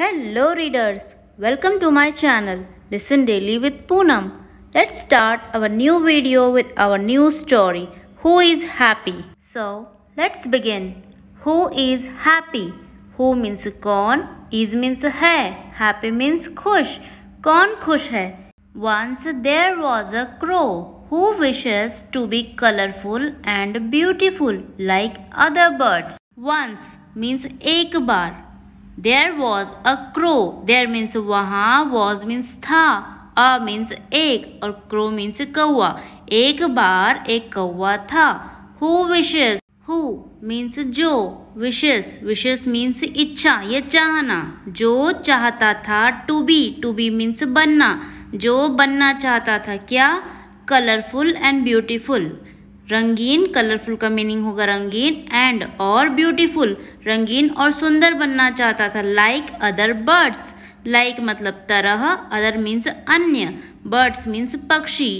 Hello readers, welcome to my channel Listen Daily with Poonam. Let's start our new video with our new story, Who is Happy? So, let's begin. Who is happy? Who means corn, is means hai, happy means khush, corn khush hai. Once there was a crow who wishes to be colorful and beautiful like other birds. Once means ek bar. There was a crow there means वहाँ was means था a means एक और crow means कौआ एक बार एक कौआ था who wishes who means जो विशेष विशेष मीन्स इच्छा या चाहना जो चाहता था to be to be means बनना जो बनना चाहता था क्या कलरफुल एंड ब्यूटीफुल रंगीन कलरफुल का मीनिंग होगा रंगीन एंड और ब्यूटीफुल रंगीन और सुंदर बनना चाहता था लाइक अदर बर्ड्स लाइक मतलब तरह अदर मीन्स अन्य बर्ड्स मीन्स पक्षी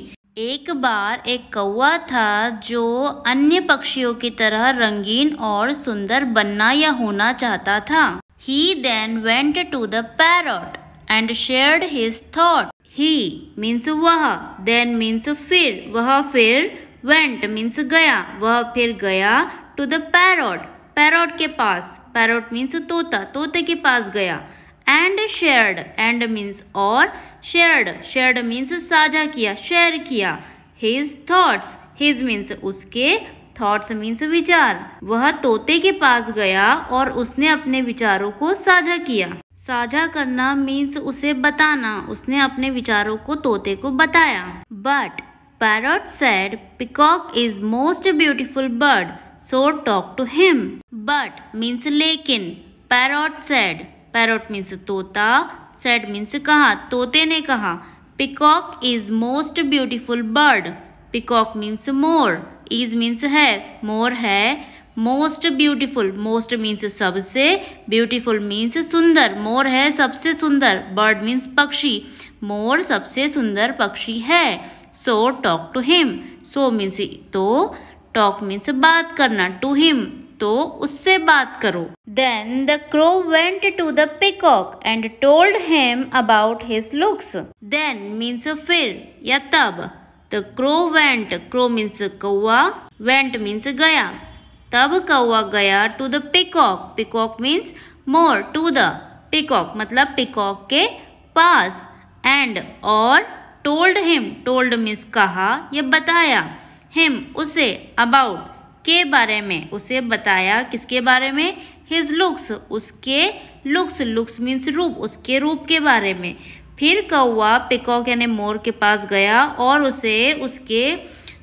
एक बार एक कौआ था जो अन्य पक्षियों की तरह रंगीन और सुंदर बनना या होना चाहता था he then went to the parrot and shared his thought he means वह देन मीन्स फिर वह फिर वेंट मीन्स गया वह फिर गया टू द पैरोट पैरोट के पास पैरोट मीन्स तोता तोते के पास गया एंड शेयर्ड एंड मीन्स और शेयर्ड शेयर्ड मीन्स साझा किया शेयर किया हिज थॉट्स हिज मीन्स उसके थॉट्स मीन्स विचार वह तोते के पास गया और उसने अपने विचारों को साझा किया साझा करना मीन्स उसे बताना उसने अपने विचारों को तोते को बताया but Parrot said, Peacock is most beautiful bird, so talk to him. But means lekin Parrot said, Parrot means tota said means kaha tote ne kaha Peacock is most beautiful bird. Peacock means more, is means hai more hai most beautiful most means sabse beautiful means sundar more hai sabse sundar bird means pakshi more sabse sundar pakshi hai so talk to him so means तो talk means बात करना to him तो उससे बात करो then the crow went to the peacock and told him about his looks then means फिर या तब the crow went crow means कौआ वेंट मीन्स गया तब कौआ गया to the peacock peacock means मोर टू द पिकॉक मतलब पिकॉक के पास एंड और टोल्ड हिम टोल्ड मिस कहा या बताया हिम उसे अबाउट के बारे में उसे बताया किसके बारे में हिज लुक्स उसके लुक्स लुक्स मीन्स रूप उसके रूप के बारे में फिर कौआ पिकॉक यानी मोर के पास गया और उसे उसके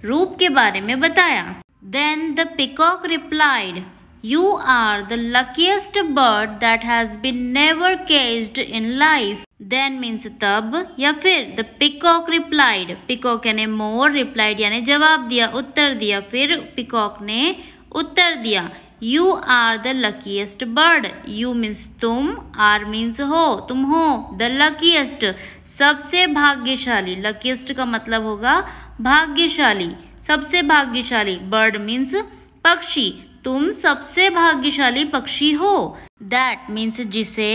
रूप के बारे में बताया then the peacock replied you are the luckiest bird that has been never caged in life then means तब या फिर द पिकॉक रिप्लाइड पिकॉक यानी मोर रिप्लाइड यानी जवाब दिया उत्तर दिया फिर पिकॉक ने उत्तर दिया you are the luckiest bird you means तुम आर मीन्स हो तुम हो द लकीस्ट सबसे भाग्यशाली लकीस्ट का मतलब होगा भाग्यशाली सबसे भाग्यशाली बर्ड मीन्स पक्षी तुम सबसे भाग्यशाली पक्षी हो दैट मीन्स जिसे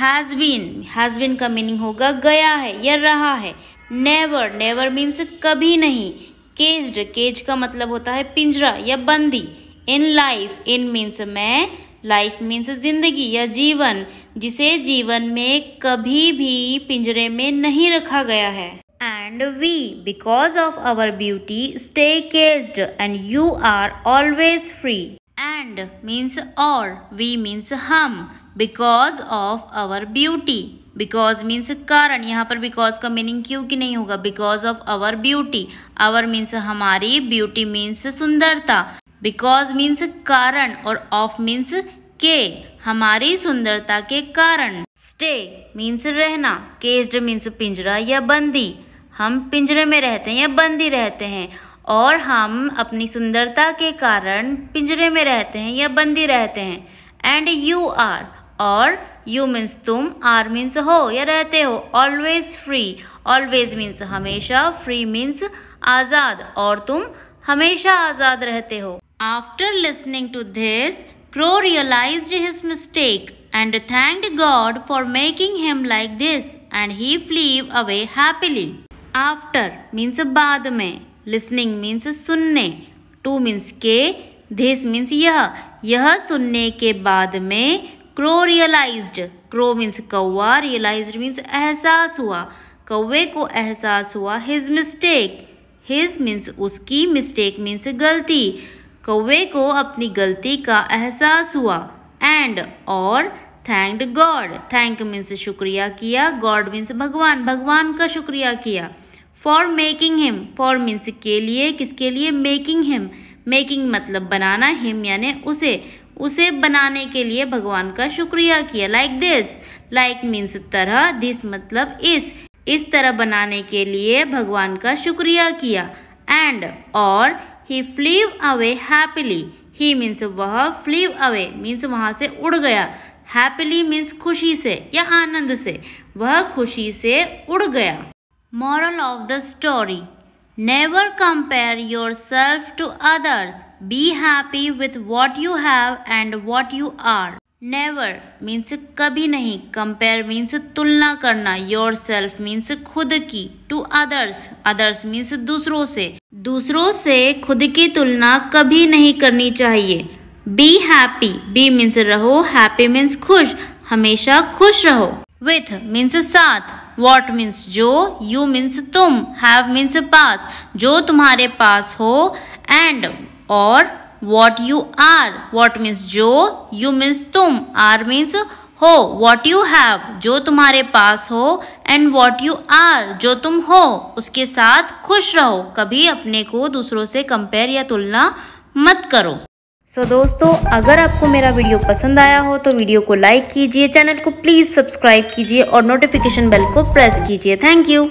हैज़ बीन हैज़ बीन का मीनिंग होगा गया है या रहा है नेवर नेवर मीन्स कभी नहीं केज्ड केज का मतलब होता है पिंजरा या बंदी इन लाइफ इन मीन्स मैं लाइफ मीन्स जिंदगी या जीवन जिसे जीवन में कभी भी पिंजरे में नहीं रखा गया है and we because of our beauty stay caged and you are always free and means or, we means hum because of our beauty. Because means कारण यहाँ पर बिकॉज का मीनिंग क्योंकि नहीं होगा because of our beauty our means हमारी beauty means सुंदरता because means कारण और ऑफ मीन्स के हमारी सुंदरता के कारण स्टे मीन्स रहना केज्ड मीन्स पिंजरा या बंदी हम पिंजरे में रहते हैं या बंदी रहते हैं और हम अपनी सुंदरता के कारण पिंजरे में रहते हैं या बंदी रहते हैं एंड यू आर और यू मीन्स तुम आर मीन्स हो या रहते हो ऑलवेज फ्री ऑलवेज मीन्स हमेशा फ्री मीन्स आज़ाद और तुम हमेशा आज़ाद रहते हो after listening to this crow realise his mistake and thank God for making him like this and he flew away happily after means बाद में लिसनिंग मीन्स सुनने टू मीन्स के धिस मीन्स यह यह सुनने के बाद में क्रो रियलाइज्ड क्रो मीन्स कौआ रियलाइज्ड मीन्स एहसास हुआ कौवे को एहसास हुआ हिज मिस्टेक हिज मीन्स उसकी मिस्टेक मीन्स गलती कौवे को अपनी गलती का एहसास हुआ एंड और थैंक्ड गॉड थैंक मीन्स शुक्रिया किया गॉड मीन्स भगवान भगवान का शुक्रिया किया for making him for means के लिए किसके लिए मेकिंग हिम मेकिंग मतलब बनाना हिम यानी उसे उसे बनाने के लिए भगवान का शुक्रिया किया लाइक दिस लाइक मीन्स तरह दिस मतलब इस इस तरह बनाने के लिए भगवान का शुक्रिया किया एंड और he flew away happily he means वह फ्लीव अवे मीन्स वहाँ से उड़ गया हैप्पीली मीन्स खुशी से या आनंद से वह खुशी से उड़ गया Moral of the story Never compare yourself to others. Be happy with what you have and what you are. Never means कभी नहीं कंपेयर मीन्स तुलना करना योर सेल्फ मीन्स खुद की टू अदर्स अदर्स मीन्स दूसरों से दूसरों से खुद की तुलना कभी नहीं करनी चाहिए बी हैप्पी बी मीन्स रहो हैप्पी मीन्स खुश हमेशा खुश रहो विथ मीन्स साथ वॉट मीन्स जो यू मीन्स तुम हैव मीन्स पास जो तुम्हारे पास हो एंड और what you are what means जो यू मीन्स तुम आर मीन्स हो वॉट यू हैव जो तुम्हारे पास हो एंड वॉट यू आर जो तुम हो उसके साथ खुश रहो कभी अपने को दूसरों से कंपेयर या तुलना मत करो सो so, दोस्तों अगर आपको मेरा वीडियो पसंद आया हो तो वीडियो को लाइक कीजिए चैनल को प्लीज़ सब्सक्राइब कीजिए और नोटिफिकेशन बेल को प्रेस कीजिए थैंक यू